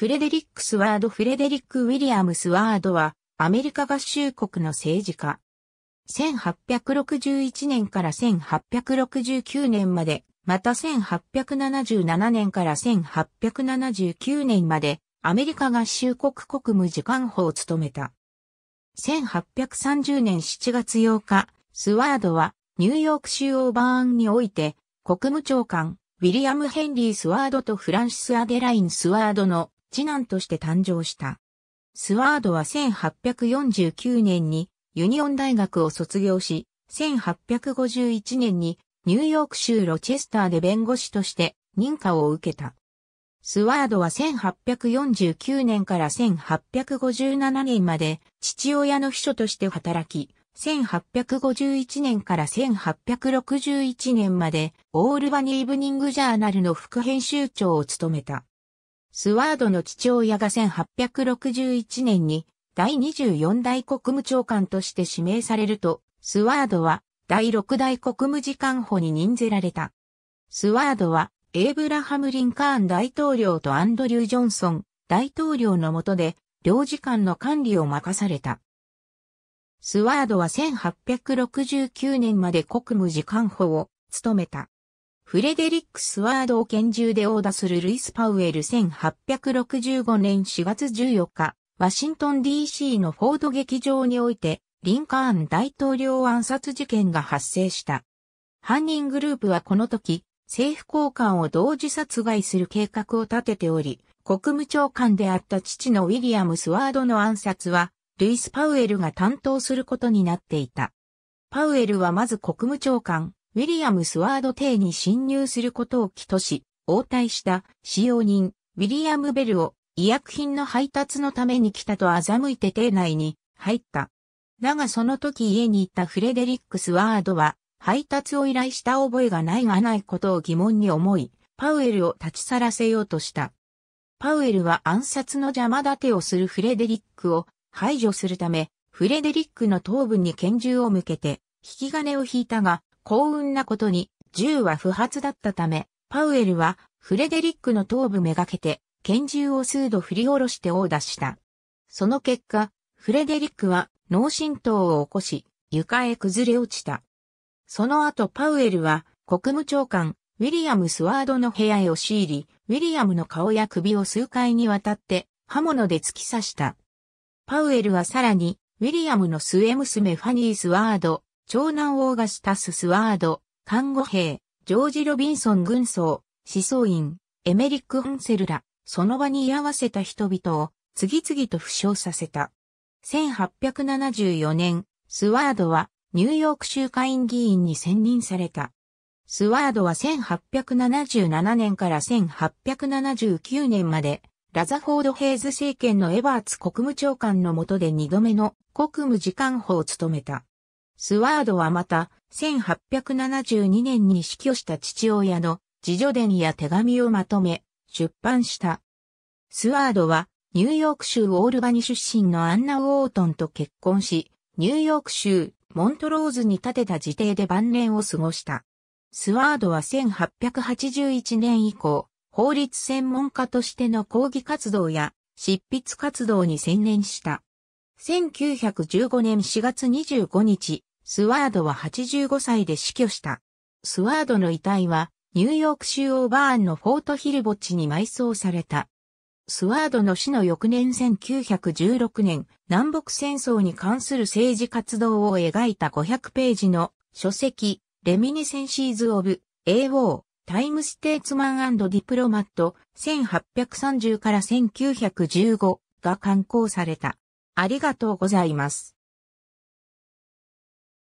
フレデリック・スワード・フレデリック・ウィリアム・スワードは、アメリカ合衆国の政治家。1861年から1869年まで、また1877年から1879年まで、アメリカ合衆国国務次官補を務めた。1830年7月8日、スワードはニューヨーク州オーバーンにおいて国務長官ウィリアム・ヘンリー・スワードとフランシス・アデライン・スワードの次男として誕生した。スワードは1849年にユニオン大学を卒業し、1851年にニューヨーク州ロチェスターで弁護士として認可を受けた。スワードは1849年から1857年まで父親の秘書として働き、1851年から1861年までオールバニーブニングジャーナルの副編集長を務めた。スワードの父親が1861年に第24代国務長官として指名されると、スワードは第6代国務次官補に任ぜられた。スワードはエイブラハム・リンカーン大統領とアンドリュー・ジョンソン大統領の下で領事館の管理を任された。スワードは1869年まで国務次官補を務めた。フレデリック・スワードを拳銃で殴打するルイス・パウエル1865年4月14日、ワシントン DC のフォード劇場において、リンカーン大統領暗殺事件が発生した。犯人グループはこの時、政府高官を同時殺害する計画を立てており、国務長官であった父のウィリアム・スワードの暗殺は、ルイス・パウエルが担当することになっていた。パウエルはまず国務長官、ウィリアム・スワード邸に侵入することを起とし、応対した使用人、ウィリアム・ベルを医薬品の配達のために来たと欺いて邸内に入った。だがその時家に行ったフレデリック・スワードは、配達を依頼した覚えがないがないことを疑問に思い、パウエルを立ち去らせようとした。パウエルは暗殺の邪魔立てをするフレデリックを排除するため、フレデリックの頭部に拳銃を向けて、引き金を引いたが、幸運なことに、銃は不発だったため、パウエルはフレデリックの頭部めがけて、拳銃を数度振り下ろして殴打した。その結果、フレデリックは脳震盪を起こし、床へ崩れ落ちた。その後パウエルは国務長官ウィリアム・スワードの部屋へ押し入り、ウィリアムの顔や首を数回にわたって刃物で突き刺した。パウエルはさらにウィリアムの末娘ファニー・スワード、長男オーガスタス・スワード、看護兵、ジョージ・ロビンソン軍曹、思想員、エメリック・ホンセルら、その場に居合わせた人々を次々と負傷させた。1874年、スワードはニューヨーク州会員議員に選任された。スワードは1877年から1879年まで、ラザフォード・ヘイズ政権のエバーツ国務長官の下で2度目の国務次官補を務めた。スワードはまた、1872年に死去した父親の自助伝や手紙をまとめ、出版した。スワードは、ニューヨーク州オールバニ出身のアンナ・ウォートンと結婚し、ニューヨーク州モントローズに建てた自邸で晩年を過ごした。スワードは1881年以降、法律専門家としての講義活動や執筆活動に専念した。1915年4月25日、スワードは85歳で死去した。スワードの遺体は、ニューヨーク州オーバーンのフォートヒルボッチに埋葬された。スワードの死の翌年1916年、南北戦争に関する政治活動を描いた500ページの書籍、レミニセンシーズ・オブ・ AO、タイム・ステーツマンディプロマット、1830から1915が刊行された。ありがとうございます。